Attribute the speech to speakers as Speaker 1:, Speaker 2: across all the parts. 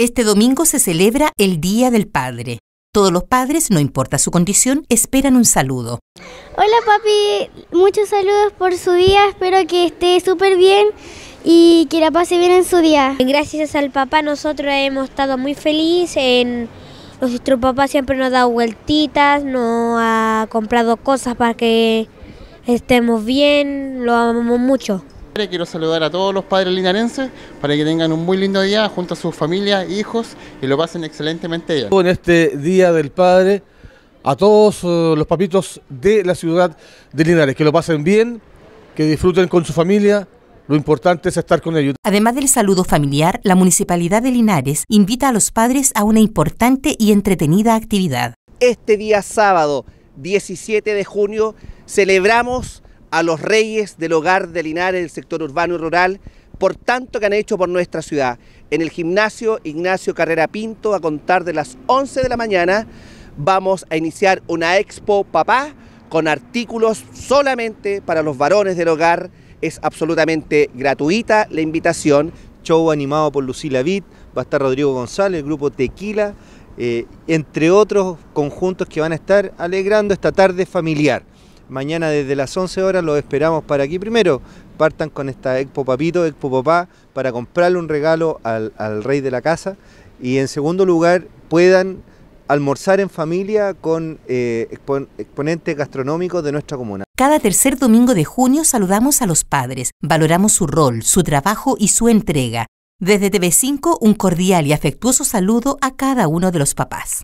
Speaker 1: Este domingo se celebra el Día del Padre. Todos los padres, no importa su condición, esperan un saludo.
Speaker 2: Hola papi, muchos saludos por su día, espero que esté súper bien y que la pase bien en su día. Gracias al papá nosotros hemos estado muy felices. En... Nuestro papá siempre nos ha dado vueltitas, nos ha comprado cosas para que estemos bien, lo amamos mucho.
Speaker 1: Quiero saludar a todos los padres linarenses para que tengan un muy lindo día junto a sus familias, hijos y lo pasen excelentemente bien.
Speaker 2: En este Día del Padre, a todos eh, los papitos de la ciudad de Linares, que lo pasen bien, que disfruten con su familia, lo importante es estar con ellos.
Speaker 1: Además del saludo familiar, la Municipalidad de Linares invita a los padres a una importante y entretenida actividad.
Speaker 2: Este día sábado, 17 de junio, celebramos a los reyes del hogar de en el sector urbano y rural, por tanto que han hecho por nuestra ciudad. En el gimnasio Ignacio Carrera Pinto, a contar de las 11 de la mañana, vamos a iniciar una expo papá con artículos solamente para los varones del hogar.
Speaker 3: Es absolutamente gratuita la invitación. Show animado por Lucila Vitt, va a estar Rodrigo González, el grupo Tequila, eh, entre otros conjuntos que van a estar alegrando esta tarde familiar. Mañana desde las 11 horas los esperamos para aquí. Primero, partan con esta Expo Papito, Expo Papá, para comprarle un regalo al, rey de la casa. Y en segundo lugar, puedan almorzar en familia con eh, exponentes gastronómicos de nuestra comuna.
Speaker 1: Cada tercer domingo de junio saludamos a los padres, valoramos su rol, su trabajo y su entrega. Desde TV5, un cordial y afectuoso saludo a cada uno de los papás.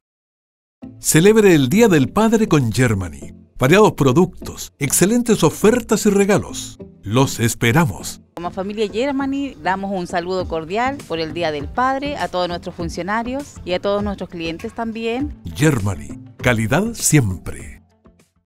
Speaker 1: Celebre el Día del Padre con Germany variados productos, excelentes ofertas y regalos. Los esperamos. Como familia Germany damos un saludo cordial por el Día del Padre a todos nuestros funcionarios y a todos nuestros clientes también.
Speaker 3: Germany, calidad siempre.